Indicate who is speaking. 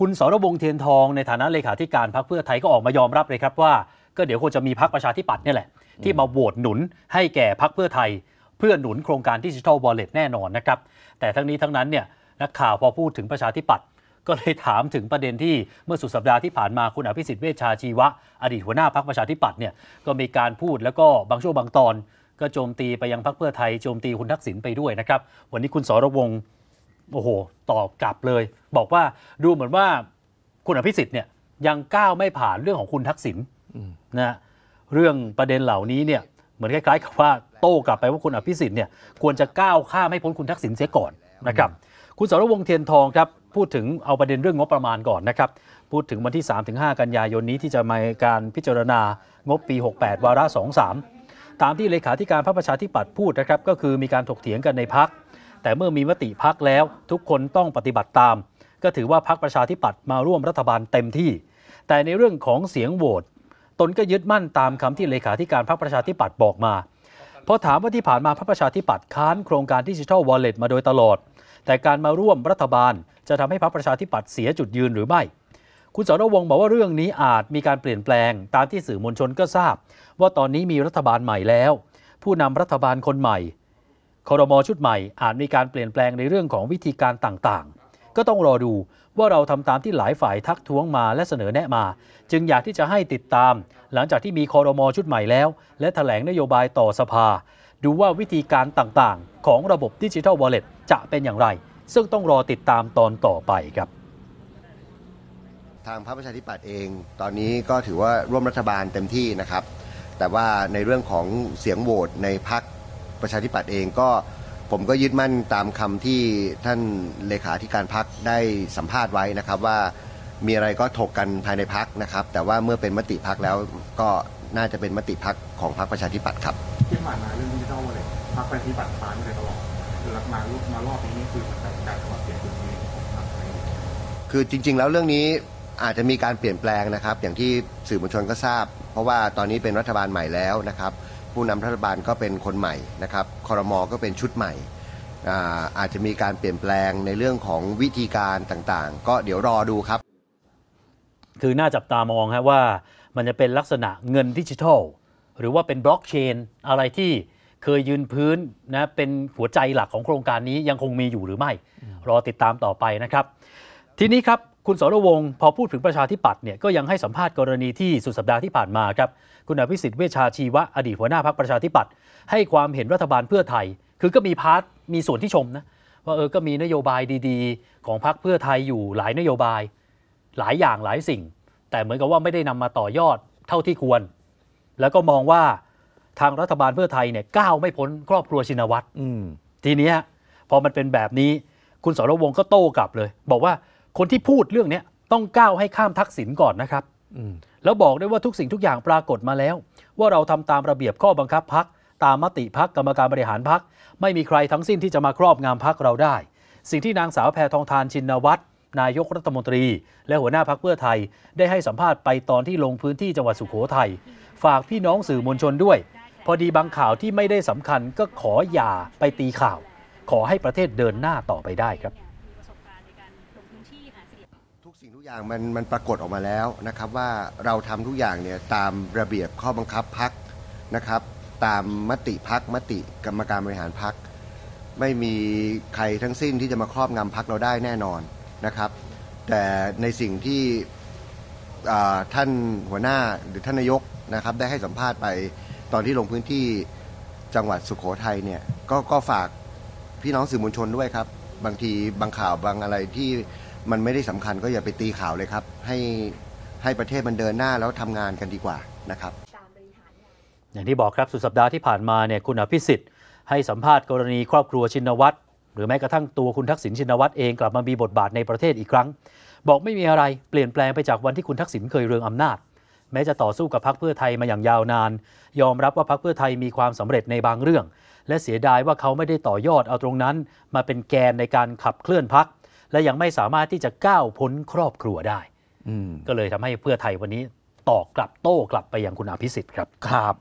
Speaker 1: คุณสรบงเทียนทองในฐานะเลขาธิการพรรคเพื่อไทยก็ออกมายอมรับเลยครับว่า ก็เดี๋ยวคงจะมีพรรคประชาธิปัตย์นี่แหละ ที่มาโหวตหนุนให้แก่พรรคเพื่อไทย เพื่อหนุนโครงการดิจิทัลบอลเล็ตแน่นอนนะครับ แต่ทั้งนี้ทั้งนั้นเนี่ยนักข่าวพอพูดถึงประชาธิปัตย์ก็เลยถามถึงประเด็นที่เมื่อสุดสัปดาห์ที่ผ่านมาคุณอภิสิทธิ์เวชชาชีวะอดีตหัวหน้าพรรคประชาธิปัตย์เนี่ยก็มีการพูดแล้วก็บางช่วงบางตอนก็โจมตีไปยังพรรคเพื่อไทยโจมตีคุณทักษิณไปด้วยนะครับวันนี้คุณสรวงโอ้โหตอบกลับเลย บอกว่าดูเหมือนว่าคุณอภิสิทธิ์เนี่ยยังก้าวไม่ผ่านเรื่องของคุณทักษิณนะเรื่องประเด็นเหล่านี้เนี่ยเหมือนคล้ายๆกับว่าโต้กลับไปว่าคุณอภิสิทธิ์เนี่ยควรจะก้าวข้ามให้พ้นคุณทักษิณเสียก่อนนะครับคุณสรวงเทียนทองครับพูดถึงเอาประเด็นเรื่องงบประมาณก่อนนะครับพูดถึงวันที่ 3-5 กันยายนนี้ที่จะมาการพิจารณางบปี 68 วาระ23ตามที่เลขาธิการพรรคประชาธิปัตย์พูดนะครับก็คือมีการถกเถียงกันในพักแต่เมื่อมีมติพักแล้ว ทุกคนต้องปฏิบัติตาม ก็ถือว่าพักประชาธิปัตย์มาร่วมรัฐบาลเต็มที่ แต่ในเรื่องของเสียงโหวตตนก็ยึดมั่นตามคำที่เลขาธิการพักประชาธิปัตย์บอกมาพอถามว่าที่ผ่านมาพรรคประชาธิปัตย์ค้าน โครงการดิจิทัลวอลเล็ตมาโดยตลอด แต่การมาร่วมรัฐบาล จะทำให้พรรคประชาธิปัตย์เสียจุดยืนหรือไม่ คุณสรวงบอกว่าเรื่องนี้อาจมีการเปลี่ยนแปลงตามที่สื่อมวลชนก็ทราบ ว่าตอนนี้มีรัฐบาลใหม่แล้ว ผู้นำรัฐบาลคนใหม่คอรมอชุดใหม่ อาจมีการเปลี่ยนแปลงในเรื่องของวิธีการต่างๆ ก็ต้องรอดูว่าเราทำตามที่หลายฝ่ายทักท้วงมาและเสนอแนะมา จึงอยากที่จะให้ติดตาม หลังจากที่มีคอรมอชุดใหม่แล้ว และถแถลงนโยบายต่อสภา ดูว่าวิธีการต่างๆ ของระบบดิจิทัลวอลเล็ตจะเป็นอย่างไร ซึ่งต้องรอติดตามตอนต่อไปครับ
Speaker 2: ทางพรรคประชาธิปัตย์เองตอนนี้ก็ถือว่าร่วมรัฐบาลเต็มที่นะครับ แต่ว่าในเรื่องของเสียงโหวตในพรรคประชาธิปัตย์เองก็ผมก็ยึดมั่นตามคำที่ท่านเลขาธิการพักได้สัมภาษณ์ไว้นะครับ ว่ามีอะไรก็ถกกันภายในพักนะครับ แต่ว่าเมื่อเป็นมติพักแล้วก็น่าจะเป็นมติพักของพรรคประชาธิปัตย์ครับ ที่ผ่านมาเรื่องดิจิทัลเลยพรรคประชาธิปัตย์มาเลยตลอดหลักมามารอบนี้นี่คือมารแตาว่าเปลี่ยนจุดนี้คือจริง ๆ แล้วเรื่องนี้อาจจะมีการเปลี่ยนแปลงนะครับ อย่างที่สื่อมวลชนก็ทราบ เพราะว่าตอนนี้เป็นรัฐบาลใหม่แล้วนะครับผู้นำรัฐบาลก็เป็นคนใหม่นะครับคอรมอก็เป็นชุดใหม่อาอาจจะมีการเปลี่ยนแปลงในเรื่องของวิธีการต่าง ๆ ก็เดี๋ยวรอดูครับ คือน่าจับตามองฮะว่ามันจะเป็นลักษณะเงินดิจิทัล
Speaker 1: หรือว่าเป็นบล็อกเชนอะไรที่เคยยืนพื้นนะเป็นหัวใจหลักของโครงการนี้ยังคงมีอยู่หรือไม่ รอติดตามต่อไปนะครับ ทีนี้ครับคุณสรวงศ์พอพูดถึงประชาธิปัตย์เนี่ยก็ยังให้สัมภาษณ์กรณีที่สุดสัปดาห์ที่ผ่านมาครับคุณอภิสิทธิ์เวชชาชีวะอดีตหัวหน้าพรรคประชาธิปัตย์ให้ความเห็นรัฐบาลเพื่อไทย คือก็มีพาร์ทมีส่วนที่ชมนะว่าเออก็มีนโยบายดีๆ ของพรรคเพื่อไทยอยู่หลายนโยบายหลายอย่างหลายสิ่ง แต่เหมือนกับว่าไม่ได้นำมาต่อยอดเท่าที่ควร แล้วก็มองว่าทางรัฐบาลเพื่อไทยเนี่ยก้าวไม่พ้นครอบครัวชินวัตรทีนี้พอมันเป็นแบบนี้คุณสรวงก็โต้กลับเลย บอกว่าคนที่พูดเรื่องนี้ต้องก้าวให้ข้ามทักษิณก่อนนะครับแล้วบอกได้ว่า ทุกสิ่งทุกอย่างปรากฏมาแล้ว ว่าเราทำตามระเบียบข้อบังคับพักตามมติพักกรรมการบริหารพักไม่มีใครทั้งสิ้นที่จะมาครอบงำพักเราได้ สิ่งที่นางสาวแพทองทานชินวัตรนายกรัฐมนตรี และหัวหน้าพักเพื่อไทย ได้ให้สัมภาษณ์ไปตอนที่ลงพื้นที่จังหวัดสุขโขทัยฝากพี่น้องสื่อมวลชนด้วย พอดีบางข่าวที่ไม่ได้สำคัญก็ขออย่าไปตีข่าว
Speaker 2: ขอให้ประเทศเดินหน้าต่อไปได้ครับอย่างมันมันปรากฏออกมาแล้วนะครับว่าเราทำทุกอย่างเนี่ยตามระเบียบข้อบังคับพักนะครับ ตามมติพักมติกรรมการบริหารพักไม่มีใครทั้งสิ้นที่จะมาครอบงำพักเราได้แน่นอนนะครับ แต่ในสิ่งที่ท่านหัวหน้าหรือท่านนายกนะครับได้ให้สัมภาษณ์ไปตอนที่ลงพื้นที่จังหวัดสุขโขทัยเนี่ยกก็ฝากพี่น้องสื่อมวลชนด้วยครับบางทีบางข่าวบางอะไรที่มันไม่ได้สำคัญก็อย่าไปตีข่าวเลยครับ ให้ให้ประเทศมันเดินหน้าแล้วทำงานกันดีกว่านะครับ
Speaker 1: อย่างที่บอกครับสุดสัปดาห์ที่ผ่านมาเนี่ยคุณอภิสิทธิ์ ให้สัมภาษณ์กรณีครอบครัวชินวัตรหรือแม้กระทั่งตัวคุณทักษิณชินวัตรเองกลับมามีบทบาทในประเทศอีกครั้ง บอกไม่มีอะไรเปลี่ยนแปลงไปจากวันที่คุณทักษิณเคยเรืองอำนาจ แม้จะต่อสู้กับพรรคเพื่อไทยมาอย่างยาวนาน ยอมรับว่าพรรคเพื่อไทยมีความสำเร็จในบางเรื่อง และเสียดายว่าเขาไม่ได้ต่อยอดเอาตรงนั้น มาเป็นแกนในการขับเคลื่อนพรรคและยังไม่สามารถที่จะก้าวพ้นครอบครัวได้ ก็เลยทำให้เพื่อไทยวันนี้ตอกกลับโต้กลับไปยังคุณอภิสิทธิ์ครับ ครับ